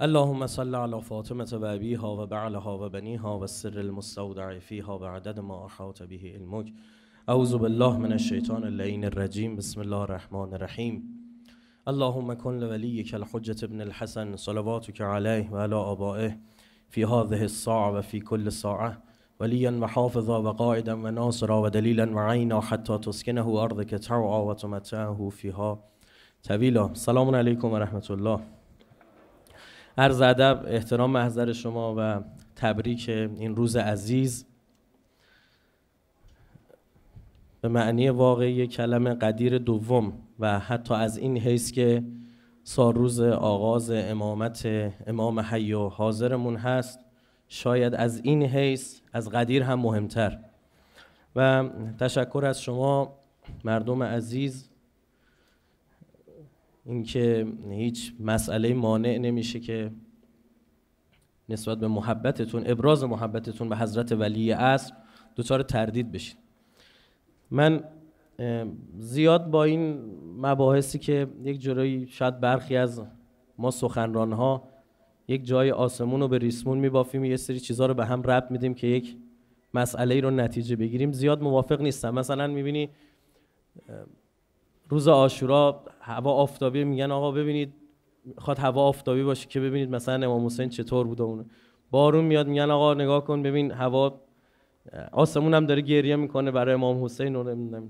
اللهم صل على فاطمة و وبعلها و بعلها و بنيها و السر المستودع فيها و عدد ما أحاط به الموج أعوذ بالله من الشيطان اللعين الرجيم بسم الله الرحمن الرحيم اللهم كن لوليك الحجة ابن الحسن صلواتك عليه وعلى آبائه في هذه الساعة وفي كل ساعة وليا وحافظا وقائدا وناصرا ودليلا وعينا حتى تسكنه أرضك ترعى وتمتعه فيها طويلا سلام عليكم ورحمة الله عرض ادب احترام محضر شما و تبریک این روز عزیز به معنی واقعی کلمه قدیر دوم و حتی از این حیث که روز آغاز امامت امام حی و حاضرمون هست شاید از این حیث از قدیر هم مهمتر و تشکر از شما مردم عزیز اینکه هیچ مسئله مانع نمیشه که نسبت به محبتتون ابراز محبتتون به حضرت ولی عصر دچار تردید بشین من زیاد با این مباحثی که یک جورایی شاید برخی از ما سخنران ها یک جای آسمون رو به ریسمون میبافیم یه سری چیزها رو به هم ربط میدیم که یک مسئله رو نتیجه بگیریم زیاد موافق نیستم مثلا میبینی روز آشورا هوا آفتابی میگن آقا ببینید خواد هوا آفتابی باشه که ببینید مثلا امام حسین چطور بوده اونه بارون میاد میگن آقا نگاه کن ببین هوا آسمون هم داره گریه میکنه برای امام حسین و نمیدونم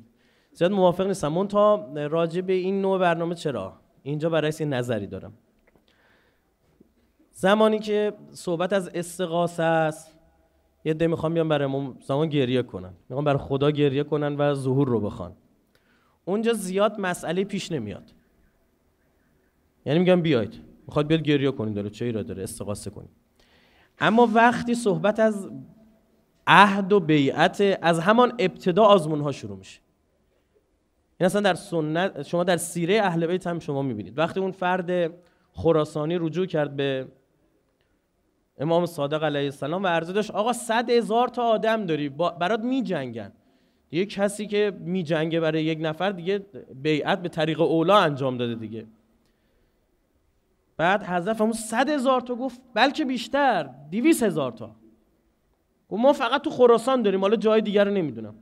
زیاد موافق نیستم من تا راجع به این نوع برنامه چرا اینجا برای یه نظری دارم زمانی که صحبت از استقاص است یه ده میخوام بیان برای امام زمان گریه کنن میخوام برای خدا گریه کنن و ظهور رو بخوان اونجا زیاد مسئله پیش نمیاد یعنی میگم بیاید میخواد بیاد گریه کنید داره چه را داره استقاسه کنید اما وقتی صحبت از عهد و بیعت از همان ابتدا آزمون ها شروع میشه این یعنی اصلا در سنت شما در سیره اهل بیت هم شما میبینید وقتی اون فرد خراسانی رجوع کرد به امام صادق علیه السلام و عرضه داشت آقا صد هزار تا آدم داری برات میجنگن یک کسی که می جنگه برای یک نفر دیگه بیعت به طریق اولا انجام داده دیگه بعد حضرت فرمود صد هزار تا گفت بلکه بیشتر دیویس هزار تا گفت ما فقط تو خراسان داریم حالا جای دیگر رو نمیدونم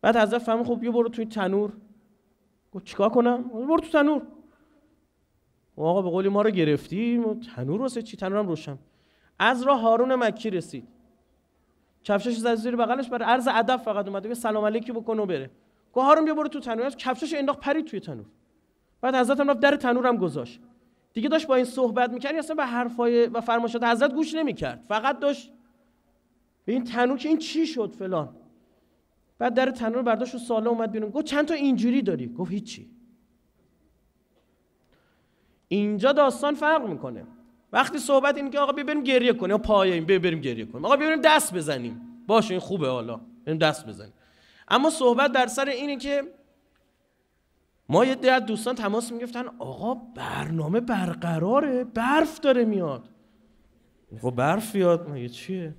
بعد حضرت فرمود خب یه برو توی تنور گفت چیکار کنم برو تو تنور آقا به قولی ما رو گرفتی تنور واسه چی تنورم روشن از راه هارون مکی رسید کفشش زد زیر بغلش برای عرض ادب فقط اومده گفت سلام علیکی بکن و بره گفت هارون بیا برو تو تنور کفشش انداخت پرید توی تنور بعد حضرت هم رفت در تنورم گذاشت دیگه داشت با این صحبت میکرد یعنی اصلا به حرفای و فرمایشات حضرت گوش نمیکرد فقط داشت به این تنور که این چی شد فلان بعد در تنور برداشت و ساله اومد بیرون گفت چند تا اینجوری داری گفت هیچی اینجا داستان فرق میکنه وقتی صحبت اینه که آقا بریم گریه کنیم پای این بریم گریه کنیم آقا بریم دست بزنیم باشه این خوبه حالا بریم دست بزنیم اما صحبت در سر اینه که ما یه از دوستان تماس میگفتن آقا برنامه برقراره برف داره میاد خب برف یاد مگه چیه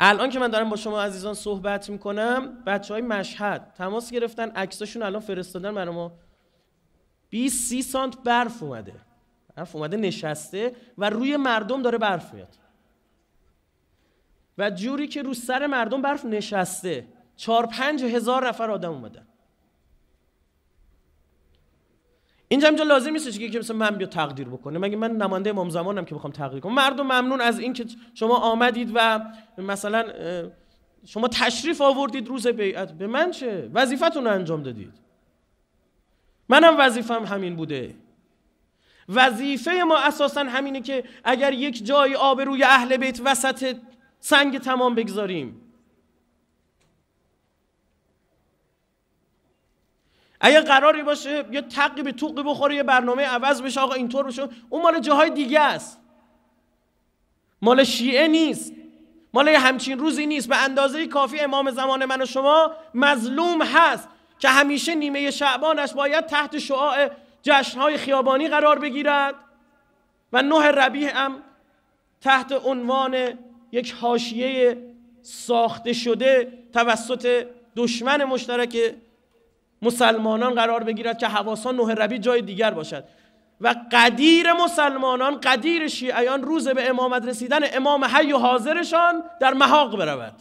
الان که من دارم با شما عزیزان صحبت میکنم بچه های مشهد تماس گرفتن عکساشون الان فرستادن برای ما 20 30 سانت برف اومده برف اومده نشسته و روی مردم داره برف میاد و جوری که رو سر مردم برف نشسته چهار پنج هزار نفر آدم اومدن اینجا اینجا لازم نیست که مثلا من بیا تقدیر بکنه مگه من نماینده امام زمانم که بخوام تقدیر کنم مردم ممنون از اینکه شما آمدید و مثلا شما تشریف آوردید روز بیعت به من چه وظیفتون رو انجام دادید منم وظیفم همین بوده وظیفه ما اساسا همینه که اگر یک جای آب روی اهل بیت وسط سنگ تمام بگذاریم اگر قراری باشه یه تقی به توقی بخوره یه برنامه عوض بشه آقا اینطور بشه اون مال جاهای دیگه است مال شیعه نیست مال همچین روزی نیست به اندازه کافی امام زمان من و شما مظلوم هست که همیشه نیمه شعبانش باید تحت شعاع جشنهای خیابانی قرار بگیرد و نه ربیع هم تحت عنوان یک حاشیه ساخته شده توسط دشمن مشترک مسلمانان قرار بگیرد که حواسان نه ربیع جای دیگر باشد و قدیر مسلمانان قدیر شیعیان روز به امامت رسیدن امام حی و حاضرشان در محاق برود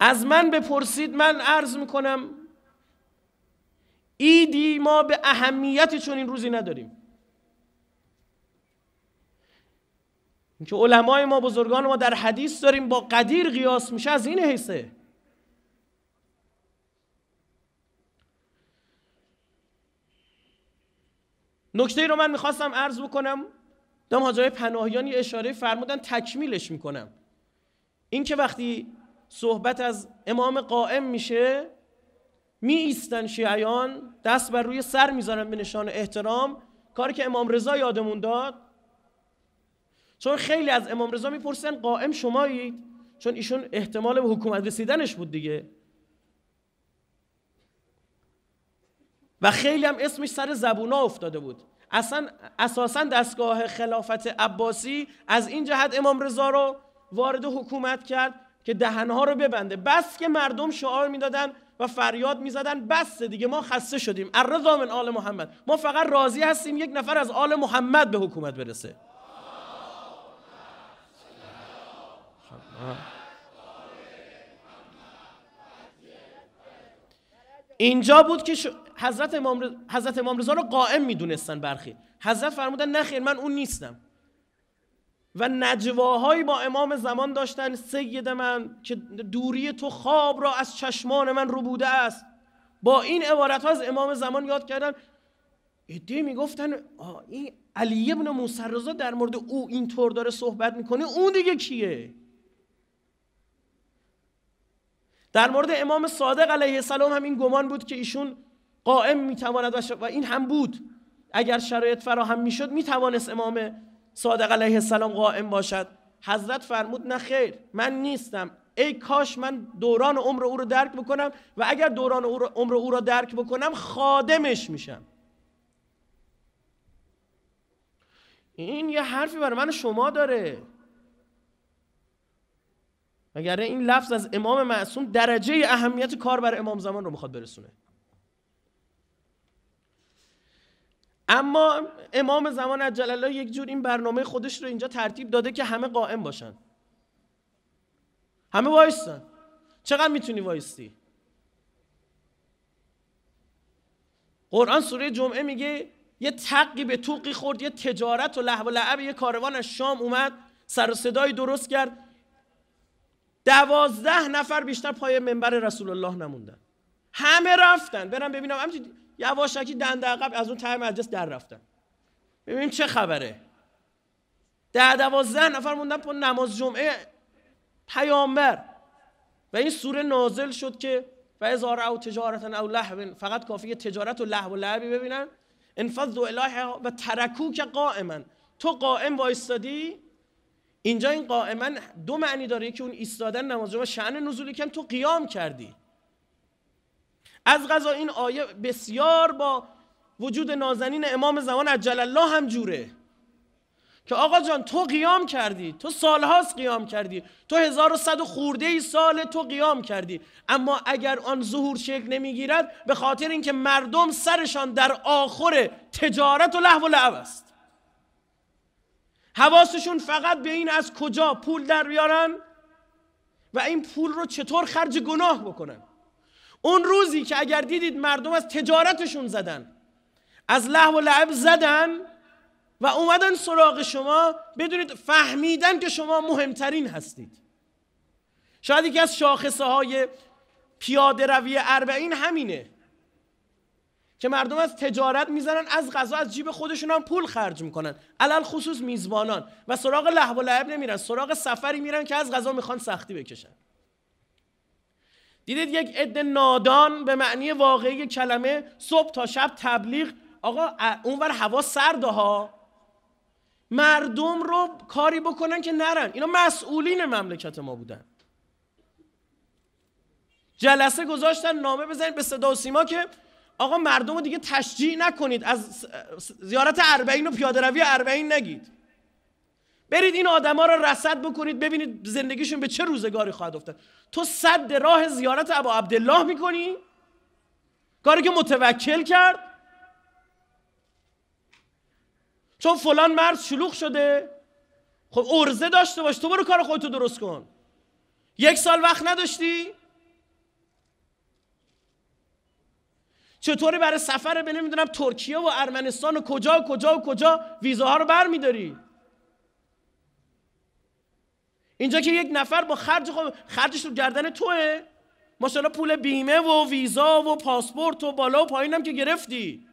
از من بپرسید من عرض میکنم ایدی ما به اهمیتی چون این روزی نداریم اینکه علمای ما بزرگان ما در حدیث داریم با قدیر قیاس میشه از این حیثه نکته ای رو من میخواستم عرض بکنم دام حاجای پناهیان یه اشاره فرمودن تکمیلش میکنم اینکه وقتی صحبت از امام قائم میشه می ایستن شیعیان دست بر روی سر میذارن به نشان احترام کاری که امام رضا یادمون داد چون خیلی از امام رضا میپرسن قائم شمایید چون ایشون احتمال به حکومت رسیدنش بود دیگه و خیلی هم اسمش سر زبونا افتاده بود اصلا اساسا دستگاه خلافت عباسی از این جهت امام رضا رو وارد حکومت کرد که دهنها رو ببنده بس که مردم شعار میدادن و فریاد میزدن بس دیگه ما خسته شدیم الرضا من آل محمد ما فقط راضی هستیم یک نفر از آل محمد به حکومت برسه اینجا بود که حضرت امام, رضا رو قائم میدونستن برخی حضرت فرمودن نه من اون نیستم و نجواهایی با امام زمان داشتن سید من که دوری تو خواب را از چشمان من رو بوده است با این عبارت ها از امام زمان یاد کردن ادهی میگفتن این علی ابن موسرزا در مورد او اینطور داره صحبت میکنه اون دیگه کیه در مورد امام صادق علیه السلام هم این گمان بود که ایشون قائم میتواند و این هم بود اگر شرایط فراهم میشد میتوانست امام صادق علیه السلام قائم باشد حضرت فرمود نه خیر من نیستم ای کاش من دوران عمر او رو درک بکنم و اگر دوران عمر او را درک بکنم خادمش میشم این یه حرفی برای من شما داره اگر این لفظ از امام معصوم درجه اهمیت کار بر امام زمان رو میخواد برسونه اما امام زمان عجل الله یک جور این برنامه خودش رو اینجا ترتیب داده که همه قائم باشن همه وایستن چقدر میتونی وایستی قرآن سوره جمعه میگه یه تقی به توقی خورد یه تجارت و لحو و لعب یه کاروان از شام اومد سر و صدای درست کرد دوازده نفر بیشتر پای منبر رسول الله نموندن همه رفتن برم ببینم یواشکی دند عقب از اون تایم مجلس در رفتن ببینیم چه خبره ده دوازده نفر موندن پر نماز جمعه پیامبر و این سوره نازل شد که و او تجارت او لحو فقط کافی تجارت و لحب و لحبی ببینن انفض اله و ترکو که قائما تو قائم استادی اینجا این قائما دو معنی داره که اون ایستادن نماز جمعه شعن نزولی کن تو قیام کردی از غذا این آیه بسیار با وجود نازنین امام زمان عجل الله هم جوره که آقا جان تو قیام کردی تو سالهاست قیام کردی تو 1100 خورده ای سال تو قیام کردی اما اگر آن ظهور شکل نمیگیرد به خاطر اینکه مردم سرشان در آخر تجارت و لحو و لعب است حواسشون فقط به این از کجا پول در بیارن و این پول رو چطور خرج گناه بکنن اون روزی که اگر دیدید مردم از تجارتشون زدن از لح و لعب زدن و اومدن سراغ شما بدونید فهمیدن که شما مهمترین هستید شاید یکی از شاخصه های پیاده روی اربعین همینه که مردم از تجارت میزنن از غذا از جیب خودشون هم پول خرج میکنن علل خصوص میزبانان و سراغ لحو و لعب نمیرن سراغ سفری میرن که از غذا میخوان سختی بکشن دیدید یک عده نادان به معنی واقعی کلمه صبح تا شب تبلیغ آقا اونور هوا سرده ها مردم رو کاری بکنن که نرن اینا مسئولین مملکت ما بودن جلسه گذاشتن نامه بزنید به صدا و سیما که آقا مردم رو دیگه تشجیع نکنید از زیارت اربعین و پیاده روی اربعین نگید برید این آدما رو رصد بکنید ببینید زندگیشون به چه روزگاری خواهد افتاد تو صد راه زیارت ابا عبدالله میکنی کاری که متوکل کرد چون فلان مرد شلوغ شده خب ارزه داشته باش تو برو کار خودتو درست کن یک سال وقت نداشتی چطوری برای سفر به نمیدونم ترکیه و ارمنستان و کجا و کجا و کجا ویزاها رو برمیداری اینجا که یک نفر با خرج خود خرجش رو گردن توه مثلا پول بیمه و ویزا و پاسپورت و بالا و پایینم که گرفتی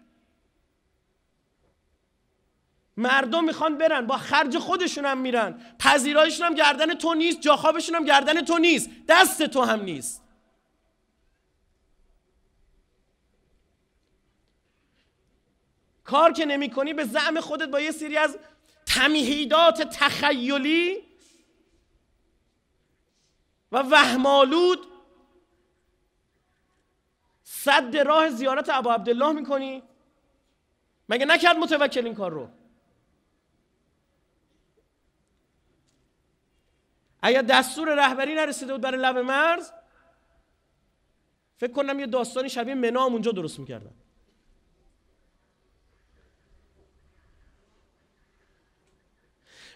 مردم میخوان برن با خرج خودشون هم میرن پذیرایشون هم گردن تو نیست جاخابشون هم گردن تو نیست دست تو هم نیست کار که نمی کنی به زعم خودت با یه سری از تمهیدات تخیلی و وهمالود صد راه زیارت ابا عبدالله میکنی مگه نکرد متوکل این کار رو اگر دستور رهبری نرسیده بود برای لب مرز فکر کنم یه داستانی شبیه منام اونجا درست میکردن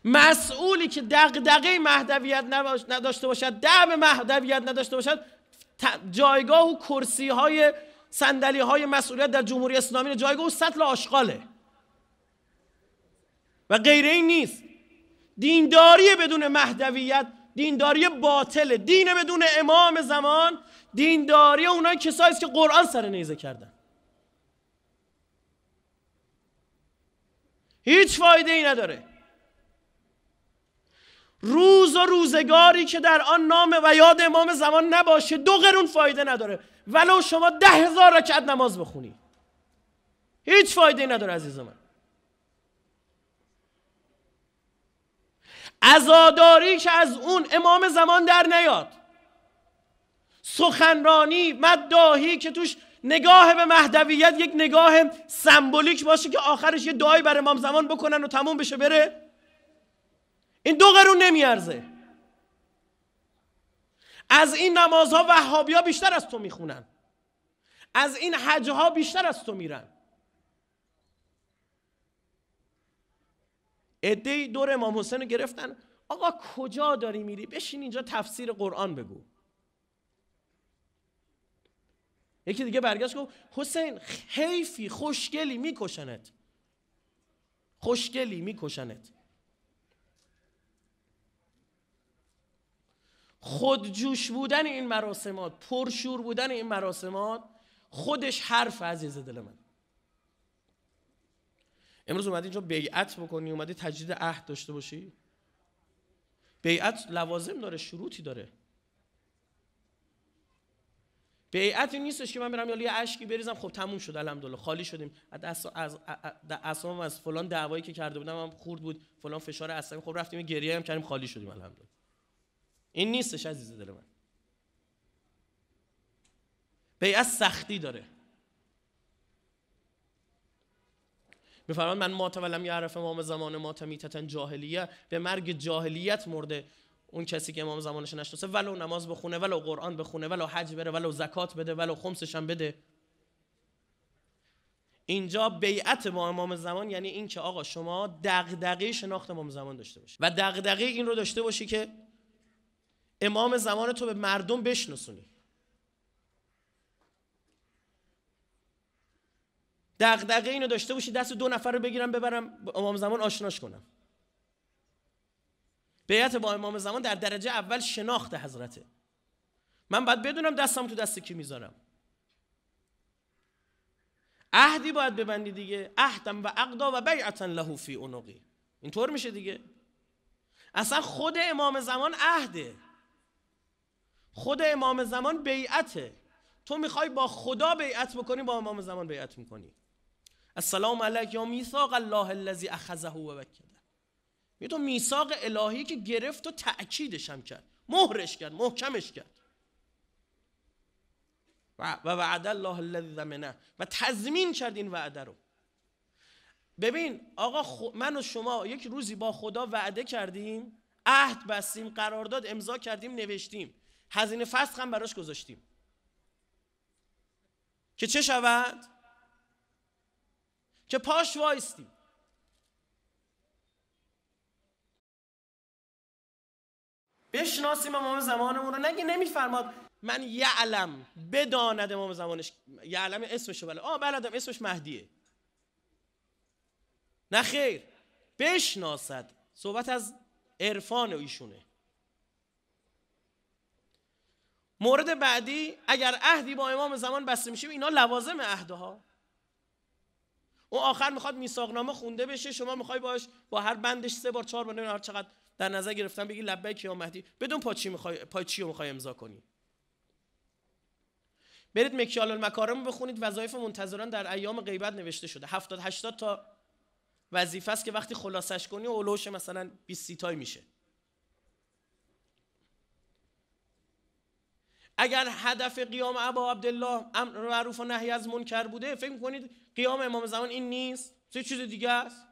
مسئولی که دغدغه مهدویت نداشته باشد دم مهدویت نداشته باشد جایگاه و کرسی های سندلی های مسئولیت در جمهوری اسلامی جایگاه و سطل آشغاله و غیر این نیست دینداری بدون مهدویت دینداری باطله دین بدون امام زمان دینداری اونای کسایی که قرآن سر نیزه کردن هیچ فایده ای نداره روز و روزگاری که در آن نام و یاد امام زمان نباشه دو قرون فایده نداره ولو شما ده هزار رکعت نماز بخونی هیچ فایده نداره عزیز من ازاداری که از اون امام زمان در نیاد سخنرانی مدداهی که توش نگاه به مهدویت یک نگاه سمبولیک باشه که آخرش یه دعایی بر امام زمان بکنن و تموم بشه بره این دو قرون نمیارزه از این نمازها وهابیا بیشتر از تو میخونن از این حجها بیشتر از تو میرن ادهی دور امام حسین رو گرفتن آقا کجا داری میری بشین اینجا تفسیر قرآن بگو یکی دیگه برگشت گفت حسین حیفی خوشگلی میکشنت خوشگلی میکشنت خودجوش بودن این مراسمات پرشور بودن این مراسمات خودش حرف عزیز دل من امروز اومدی اینجا بیعت بکنی اومدی تجدید عهد داشته باشی بیعت لوازم داره شروطی داره بیعت این نیستش که من برم یه اشکی بریزم خب تموم شد الحمدلله خالی شدیم از از از, فلان دعوایی که کرده بودم هم خورد بود فلان فشار عصبی خب رفتیم گریه هم کردیم خالی شدیم الحمدلله این نیستش عزیز دل من بیعت سختی داره میفرمان من مات ولم یعرف امام زمان مات میتتن جاهلیه به مرگ جاهلیت مرده اون کسی که امام زمانش نشناسه ولو نماز بخونه ولو قرآن بخونه ولو حج بره ولو زکات بده ولو خمسش هم بده اینجا بیعت با امام زمان یعنی این که آقا شما دغدغه شناخت امام زمان داشته باشی و دغدغه این رو داشته باشی که امام زمان تو به مردم بشناسونی دغدغه اینو داشته باشی دست دو نفر رو بگیرم ببرم امام زمان آشناش کنم بیعت با امام زمان در درجه اول شناخت حضرته من باید بدونم دستم تو دست کی میذارم عهدی باید ببندی دیگه عهدم و عقدا و بیعتا له فی عنقی اینطور میشه دیگه اصلا خود امام زمان عهده خود امام زمان بیعته تو میخوای با خدا بیعت بکنی با امام زمان بیعت میکنی السلام علیک یا میثاق الله الذی اخذه و وکده می تو میثاق الهی که گرفت و تأکیدش هم کرد مهرش کرد محکمش کرد و وعد الله الذی ضمنه و تضمین کرد این وعده رو ببین آقا من و شما یک روزی با خدا وعده کردیم عهد بستیم قرارداد امضا کردیم نوشتیم هزینه فسخ هم براش گذاشتیم که چه شود که پاش وایستیم بشناسیم امام زمانمون رو نگه نمیفرماد من یعلم بداند امام زمانش یعلم اسمشو بله آه بلدم اسمش مهدیه نه خیر بشناسد صحبت از عرفان ایشونه مورد بعدی اگر عهدی با امام زمان بسته میشه اینا لوازم ها اون آخر میخواد میثاقنامه خونده بشه شما میخوای باش با هر بندش سه بار چهار بار هر چقدر در نظر گرفتن بگی لبیک یا مهدی بدون پا چی میخوای پای چی رو میخوای امضا کنی برید مکیال المکارم بخونید وظایف منتظران در ایام غیبت نوشته شده هفتاد 80 تا وظیفه است که وقتی خلاصش کنی اولوش مثلا 20 تای میشه اگر هدف قیام ابا عبدالله امر معروف و نهی از منکر بوده فکر میکنید قیام امام زمان این نیست چه چیز دیگه است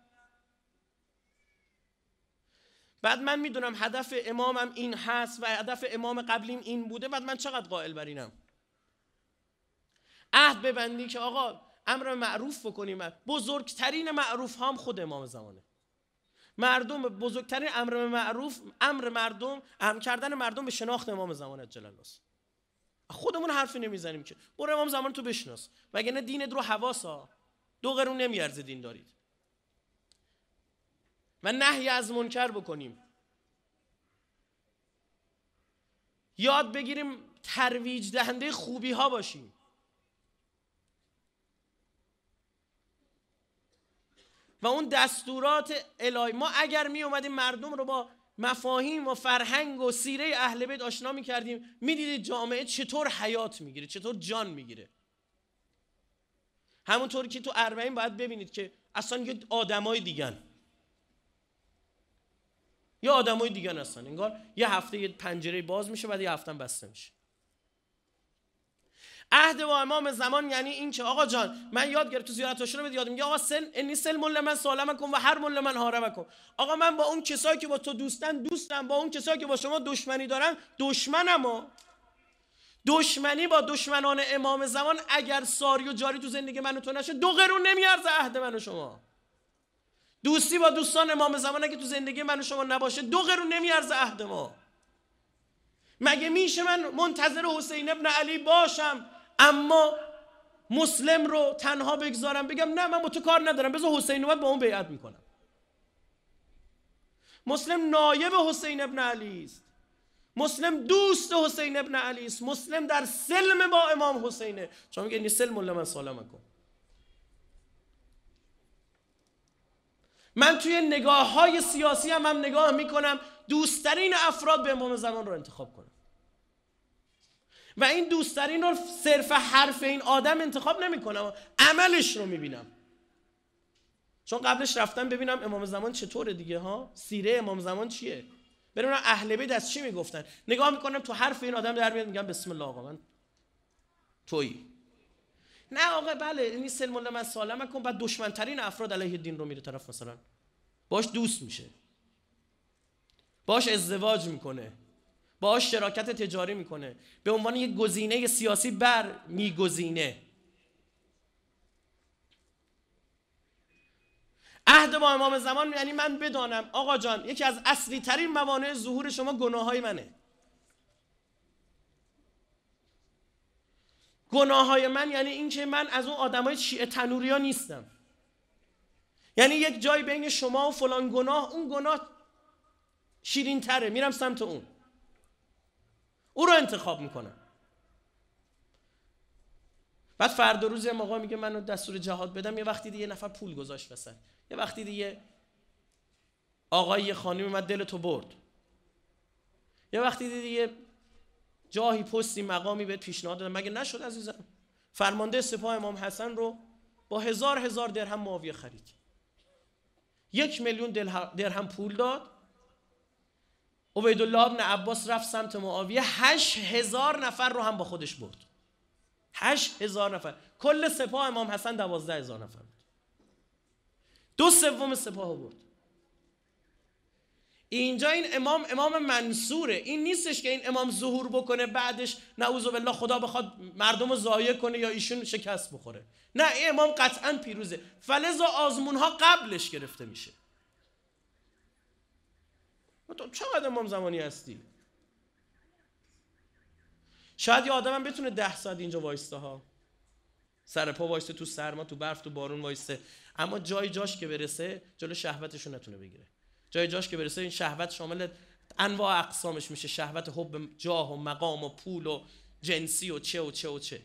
بعد من میدونم هدف امامم این هست و هدف امام قبلیم این بوده بعد من چقدر قائل بر اینم عهد ببندی که آقا امر معروف بکنیم بزرگترین معروف هم خود امام زمانه مردم بزرگترین امر معروف امر مردم امر کردن مردم به شناخت امام زمان است. خودمون حرفی نمیزنیم که برو امام زمان تو بشناس نه دینت رو حواسا دو قرون نمیارزه دین دارید و نهی از منکر بکنیم یاد بگیریم ترویج دهنده خوبی ها باشیم و اون دستورات الهی ما اگر می اومدیم مردم رو با مفاهیم و فرهنگ و سیره اهل بیت آشنا میکردیم دیدید جامعه چطور حیات میگیره چطور جان میگیره همونطور که تو اربعین باید ببینید که اصلا یه آدمای دیگن یه آدمای دیگن اصلا انگار یه هفته یه پنجره باز میشه بعد یه هفته بسته میشه عهد با امام زمان یعنی این که آقا جان من یاد گرفت تو زیارت رو بده یاد میگه آقا سل انی سلم لمن سالم کن و هر مل من حارم کن آقا من با اون کسایی که با تو دوستن دوستم با اون کسایی که با شما دشمنی دارن دشمنم و دشمنی با دشمنان امام زمان اگر ساری و جاری تو زندگی من و تو نشه دو قرون نمیارزه عهد من و شما دوستی با دوستان امام زمان اگه تو زندگی من و شما نباشه دو قرون نمیارزه عهد ما مگه میشه من منتظر حسین ابن علی باشم اما مسلم رو تنها بگذارم بگم نه من با تو کار ندارم بذار حسین اومد با اون بیعت میکنم مسلم نایب حسین ابن علی است مسلم دوست حسین ابن علی است مسلم در سلم با امام حسینه چون میگه این سلم الله من سالم کن من توی نگاه های سیاسی هم, هم نگاه میکنم دوستترین افراد به امام زمان رو انتخاب کنم و این دوستترین رو صرف حرف این آدم انتخاب نمیکنم عملش رو میبینم چون قبلش رفتم ببینم امام زمان چطوره دیگه ها سیره امام زمان چیه ببینم اهل بیت از چی میگفتن نگاه میکنم تو حرف این آدم در میاد میگم بسم الله آقا من تویی نه آقا بله این سلم الله من سالم کن بعد دشمن ترین افراد علیه دین رو میره طرف مثلا باش دوست میشه باش ازدواج میکنه باهاش شراکت تجاری میکنه به عنوان یک گزینه سیاسی بر میگزینه عهد با امام زمان یعنی من بدانم آقا جان یکی از اصلی ترین موانع ظهور شما گناه های منه گناه های من یعنی اینکه من از اون آدم های تنوری تنوریا نیستم یعنی یک جای بین شما و فلان گناه اون گناه شیرین تره میرم سمت اون او رو انتخاب میکنه بعد فردا روز هم آقا میگه منو دستور جهاد بدم یه وقتی دیگه نفر پول گذاشت وسط یه وقتی دیگه آقای یه خانمی اومد دل تو برد یه وقتی دیگه جاهی پستی مقامی بهت پیشنهاد دادن مگه نشد عزیزم فرمانده سپاه امام حسن رو با هزار هزار درهم معاویه خرید یک میلیون درهم پول داد الله ابن عباس رفت سمت معاویه هشت هزار نفر رو هم با خودش برد هشت هزار نفر کل سپاه امام حسن دوازده هزار نفر بود دو سوم سپاه برد اینجا این امام امام منصوره این نیستش که این امام ظهور بکنه بعدش نعوذ بالله خدا بخواد مردم رو ضایع کنه یا ایشون شکست بخوره نه این امام قطعا پیروزه فلزا آزمون ها قبلش گرفته میشه ما تو چقدر امام زمانی هستی شاید یه آدمم بتونه ده ساعت اینجا وایسته ها سر پا وایسته تو سرما تو برف تو بارون وایسته اما جای جاش که برسه جلو شهوتش نتونه بگیره جای جاش که برسه این شهوت شامل انواع اقسامش میشه شهوت حب جاه و مقام و پول و جنسی و چه و چه و چه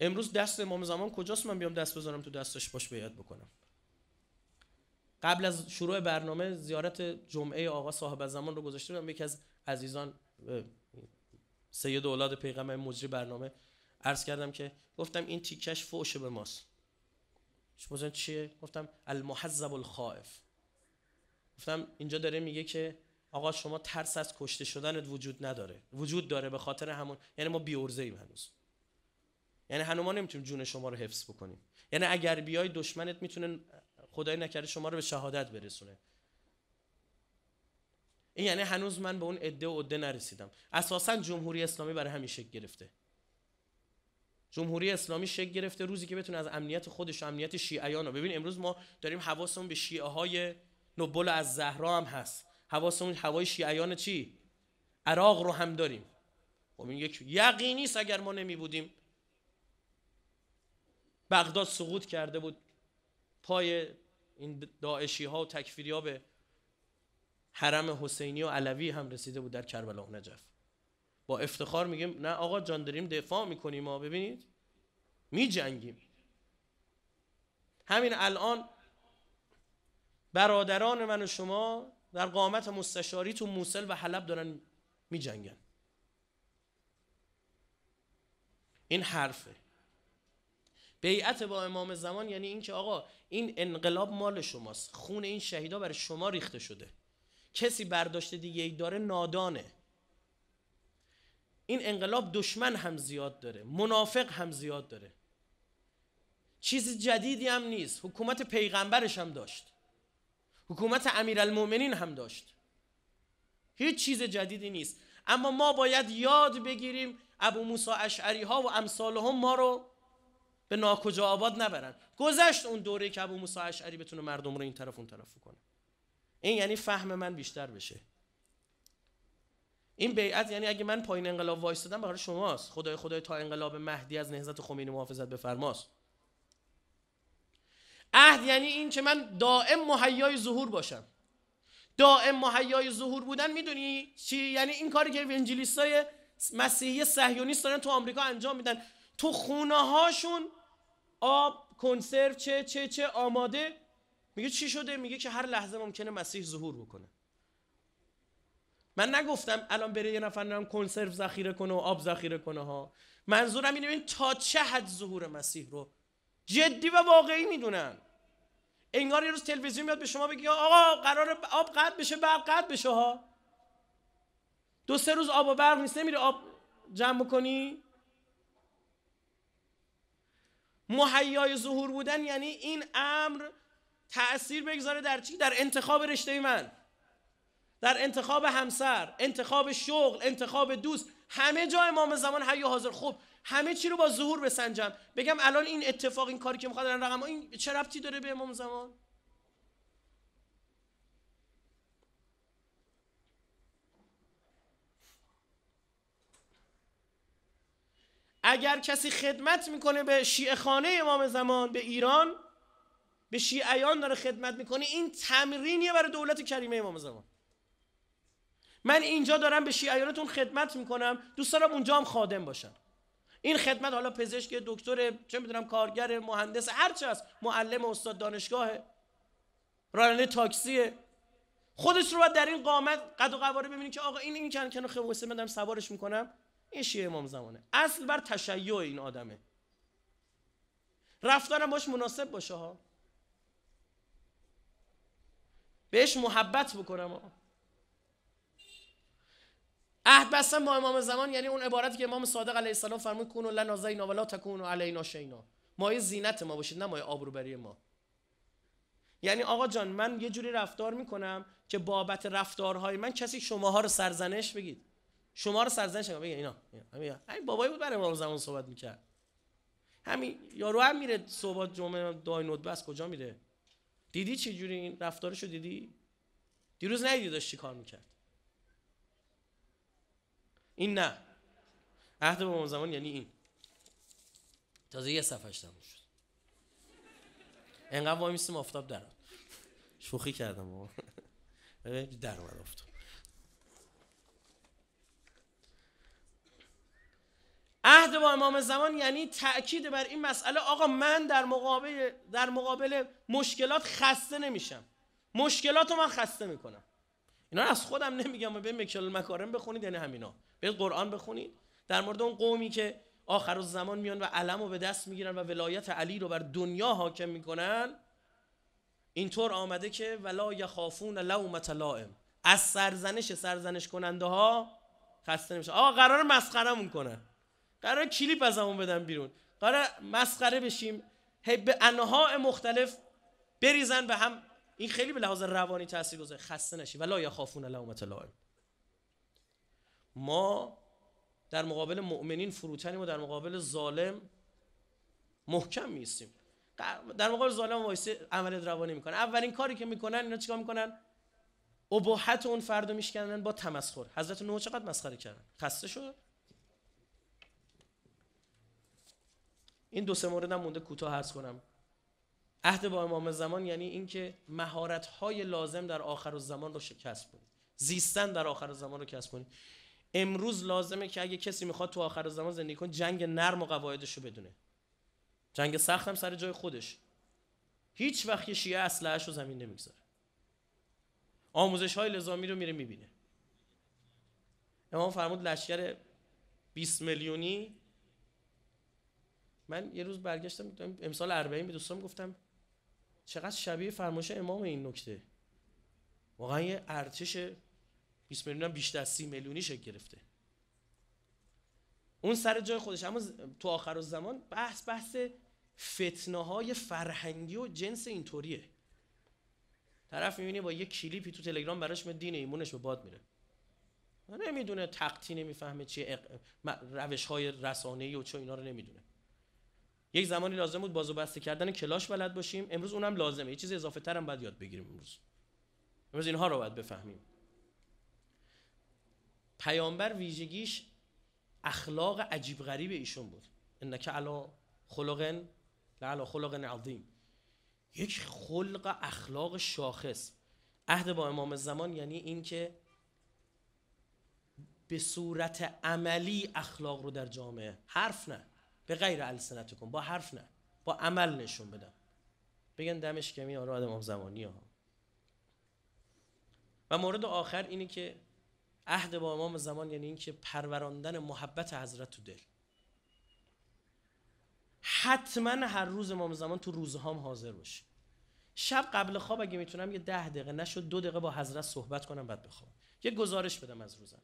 امروز دست امام زمان کجاست من بیام دست بذارم تو دستش باش بیاد بکنم قبل از شروع برنامه زیارت جمعه آقا صاحب زمان رو گذاشته بودم یکی از عزیزان سید اولاد پیغمبر مجری برنامه عرض کردم که گفتم این تیکش فوش به ماست شما چیه گفتم المحذب الخائف گفتم اینجا داره میگه که آقا شما ترس از کشته شدنت وجود نداره وجود داره به خاطر همون یعنی ما بیورزه ایم هنوز یعنی هنوز ما نمیتونیم جون شما رو حفظ بکنیم یعنی اگر بیای دشمنت میتونه خدای نکرده شما رو به شهادت برسونه این یعنی هنوز من به اون عده و عده نرسیدم اساسا جمهوری اسلامی برای همین شکل گرفته جمهوری اسلامی شکل گرفته روزی که بتونه از امنیت خودش و امنیت شیعیان رو ببین امروز ما داریم حواسمون به شیعه های نبل از زهرا هم هست حواسمون هوای شیعیان چی عراق رو هم داریم خب این یک یقینی است اگر ما نمی بودیم بغداد سقوط کرده بود پای این داعشی ها و تکفیری ها به حرم حسینی و علوی هم رسیده بود در کربلا و نجف با افتخار میگیم نه آقا جان داریم دفاع میکنیم ما ببینید میجنگیم همین الان برادران من و شما در قامت مستشاری تو موسل و حلب دارن میجنگن این حرفه بیعت با امام زمان یعنی اینکه آقا این انقلاب مال شماست خون این شهیدا برای شما ریخته شده کسی برداشت دیگه ای داره نادانه این انقلاب دشمن هم زیاد داره منافق هم زیاد داره چیز جدیدی هم نیست حکومت پیغمبرش هم داشت حکومت امیرالمؤمنین هم داشت هیچ چیز جدیدی نیست اما ما باید یاد بگیریم ابو موسی اشعری ها و امثال هم ما رو به ناکجا آباد نبرن گذشت اون دوره که ابو موسی اشعری بتونه مردم رو این طرف اون طرف کنه این یعنی فهم من بیشتر بشه این بیعت یعنی اگه من پایین انقلاب وایستادم برای شماست خدای خدای تا انقلاب مهدی از نهضت خمینی محافظت بفرماست عهد یعنی این که من دائم مهیای ظهور باشم دائم مهیای ظهور بودن میدونی چی یعنی این کاری که انجیلیستای مسیحی صهیونیست دارن تو آمریکا انجام میدن تو خونه هاشون آب کنسرو چه چه چه آماده میگه چی شده میگه که هر لحظه ممکنه مسیح ظهور بکنه من نگفتم الان بره یه نفر نرم کنسرو ذخیره کنه و آب ذخیره کنه ها منظورم اینه ببین تا چه حد ظهور مسیح رو جدی و واقعی میدونن انگار یه روز تلویزیون میاد به شما بگی آقا قرار آب قطع بشه برق قطع بشه ها دو سه روز آب و برق نیست نمیره آب جمع کنی مهیای ظهور بودن یعنی این امر تأثیر بگذاره در چی؟ در انتخاب رشته من در انتخاب همسر انتخاب شغل انتخاب دوست همه جا امام زمان حی حاضر خوب. همه چی رو با ظهور بسنجم بگم الان این اتفاق این کاری که میخواد الان رقم این چه ربطی داره به امام زمان اگر کسی خدمت میکنه به شیعه خانه امام زمان به ایران به شیعیان داره خدمت میکنه این تمرینیه برای دولت کریمه امام زمان من اینجا دارم به شیعیانتون خدمت میکنم دوست دارم اونجا هم خادم باشم این خدمت حالا پزشک دکتر چه میدونم کارگر مهندس هر هست معلم استاد دانشگاه راننده تاکسی خودش رو باید در این قامت قد و قواره ببینید که آقا این این کن خب من دارم سوارش میکنم این شیعه امام زمانه اصل بر تشیع این آدمه رفتارم باش مناسب باشه ها بهش محبت بکنم ها عهد بستن با امام زمان یعنی اون عبارتی که امام صادق علیه السلام فرمود کونو لنا زینا ولا تکونو علینا شینا مایه زینت ما باشید نه مایه آبروبری ما یعنی آقا جان من یه جوری رفتار میکنم که بابت رفتارهای من کسی شماها رو سرزنش بگید شما رو سرزنش کنم بگه اینا همین بابایی بود برای امام زمان صحبت میکرد همین یارو هم میره صحبت جمعه دای ندبه از کجا میره دیدی چه جوری این رفتارشو دیدی دیروز ندیدی داشت چی کار میکرد این نه عهد به امام زمان یعنی این تازه یه صفحش تموم شد انقدر وای میستیم آفتاب درم شوخی کردم بابا در اومد آفتاب عهد با امام زمان یعنی تاکید بر این مسئله آقا من در مقابل در مقابل مشکلات خسته نمیشم مشکلات رو من خسته میکنم اینا از خودم نمیگم به مکشال مکارم بخونید یعنی همینا به قرآن بخونید در مورد اون قومی که آخر زمان میان و علم رو به دست میگیرن و ولایت علی رو بر دنیا حاکم میکنن اینطور آمده که ولا یخافون لومت لائم از سرزنش سرزنش کننده ها خسته نمیشه آقا قرار مسخرمون کنه قرار کلیپ از همون بدن بیرون قرار مسخره بشیم هی به انواع مختلف بریزن به هم این خیلی به لحاظ روانی تاثیر گذاره خسته نشی ولا خافون لومت لائم ما در مقابل مؤمنین فروتنیم و در مقابل ظالم محکم میستیم در مقابل ظالم وایسه عمل روانی میکنه اولین کاری که میکنن اینا چیکار میکنن ابهت اون فردو میشکنن با تمسخر حضرت نوح چقدر مسخره کردن خسته شد این دو سه هم مونده کوتاه کنم عهد با امام زمان یعنی اینکه مهارت های لازم در آخر زمان رو شکست کنید زیستن در آخر زمان رو کسب کنید امروز لازمه که اگه کسی میخواد تو آخر زمان زندگی کنه جنگ نرم و قواعدش رو بدونه جنگ سخت هم سر جای خودش هیچ وقت یه شیعه رو زمین نمیگذاره آموزش های لزامی رو میره میبینه امام فرمود لشکر 20 میلیونی من یه روز برگشتم امسال اربعین به دوستام گفتم چقدر شبیه فرمایش امام این نکته واقعا یه ارتش 20 میلیون بیشتر سی 30 میلیونی شکل گرفته اون سر جای خودش اما تو آخر زمان بحث بحث فتنه های فرهنگی و جنس اینطوریه طرف میبینی با یه کلیپی تو تلگرام براش دین ایمونش به باد میره نمیدونه تقتی نمیفهمه چیه روش های رسانه و چه اینا رو نمیدونه یک زمانی لازم بود بازو بسته کردن کلاش بلد باشیم امروز اونم لازمه یه چیز اضافه تر هم باید یاد بگیریم امروز امروز اینها رو باید بفهمیم پیامبر ویژگیش اخلاق عجیب غریب ایشون بود انک علا خلقن لعلا خلقن عظیم یک خلق اخلاق شاخص عهد با امام زمان یعنی اینکه به صورت عملی اخلاق رو در جامعه حرف نه به غیر کن، با حرف نه با عمل نشون بدم بگن دمش کمی آره آدم زمانی ها و مورد آخر اینه که عهد با امام زمان یعنی اینکه پروراندن محبت حضرت تو دل حتما هر روز امام زمان تو روزهام حاضر باشه شب قبل خواب اگه میتونم یه ده دقیقه نشد دو دقیقه با حضرت صحبت کنم بعد بخوام یه گزارش بدم از روزم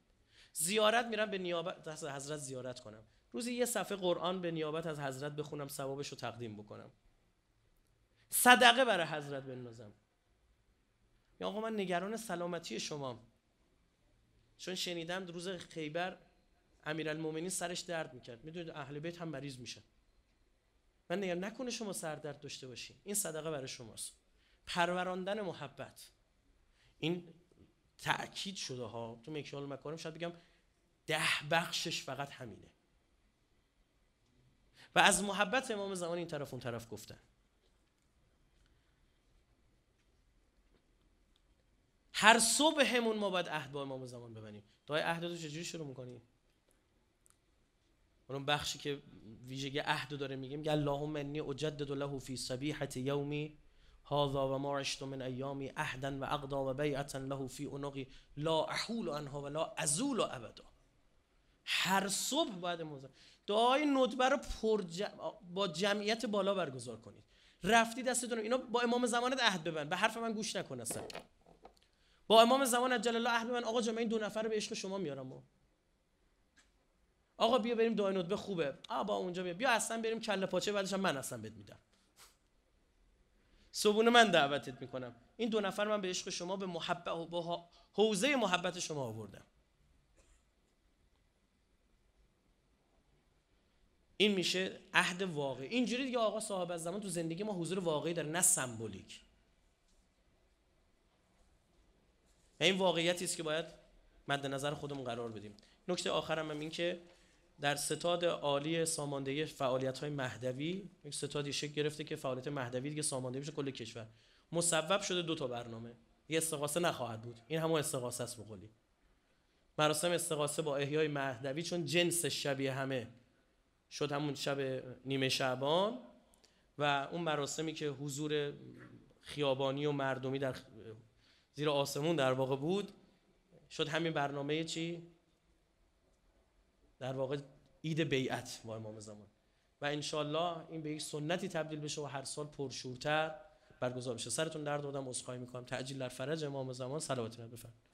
زیارت میرم به نیابت حضرت زیارت کنم روزی یه صفحه قرآن به نیابت از حضرت بخونم ثوابش رو تقدیم بکنم صدقه برای حضرت بندازم یا آقا من نگران سلامتی شمام چون شنیدم روز خیبر امیرالمومنین سرش درد میکرد میدونید اهل بیت هم مریض میشن من نگران نکنه شما سردرد داشته باشین این صدقه برای شماست پروراندن محبت این تأکید شده ها تو مکشال مکارم شاید بگم ده بخشش فقط همینه و از محبت امام زمان این طرف اون طرف گفتن هر صبح همون ما باید عهد با امام زمان ببنیم دعای عهد رو چجوری شروع میکنیم اون بخشی که ویژگی عهد داره میگه میگه اللهم انی اجدد له فی صبیحت یومی هذا و ما عشت من ایامی عهدا و اقدا و بیعتا له فی اونقی لا احول عنها و لا ازول ابدا هر صبح بعد زمان دعای ندبه رو پر با جمعیت بالا برگزار کنید رفتی دستتون اینا با امام زمانت عهد ببند به حرف من گوش نکن اصلا با امام زمان عجل الله عهد ببند آقا جمع این دو نفر رو به عشق شما میارم آقا بیا بریم دعای ندبه خوبه آ با اونجا بیا بیا اصلا بریم کله پاچه بعدش من اصلا بد میدم سبون من دعوتت میکنم این دو نفر من به عشق شما به محبت با حوزه محبت شما آوردم این میشه عهد واقعی اینجوری دیگه آقا صاحب از زمان تو زندگی ما حضور واقعی داره نه سمبولیک یعنی این واقعیتی است که باید مد نظر خودمون قرار بدیم نکته آخرم هم این که در ستاد عالی ساماندهی فعالیت های مهدوی یک ستادی شکل گرفته که فعالیت مهدوی دیگه ساماندهی میشه کل کشور مصوب شده دو تا برنامه یه استقاسه نخواهد بود این همون استقاسه است بقولی مراسم استقاسه با احیای مهدوی چون جنس شبیه همه شد همون شب نیمه شعبان و اون مراسمی که حضور خیابانی و مردمی در زیر آسمون در واقع بود شد همین برنامه چی؟ در واقع اید بیعت با امام زمان و انشالله این به یک سنتی تبدیل بشه و هر سال پرشورتر برگزار بشه سرتون درد از خواهی میکنم تعجیل در فرج امام زمان صلوات بفرمایید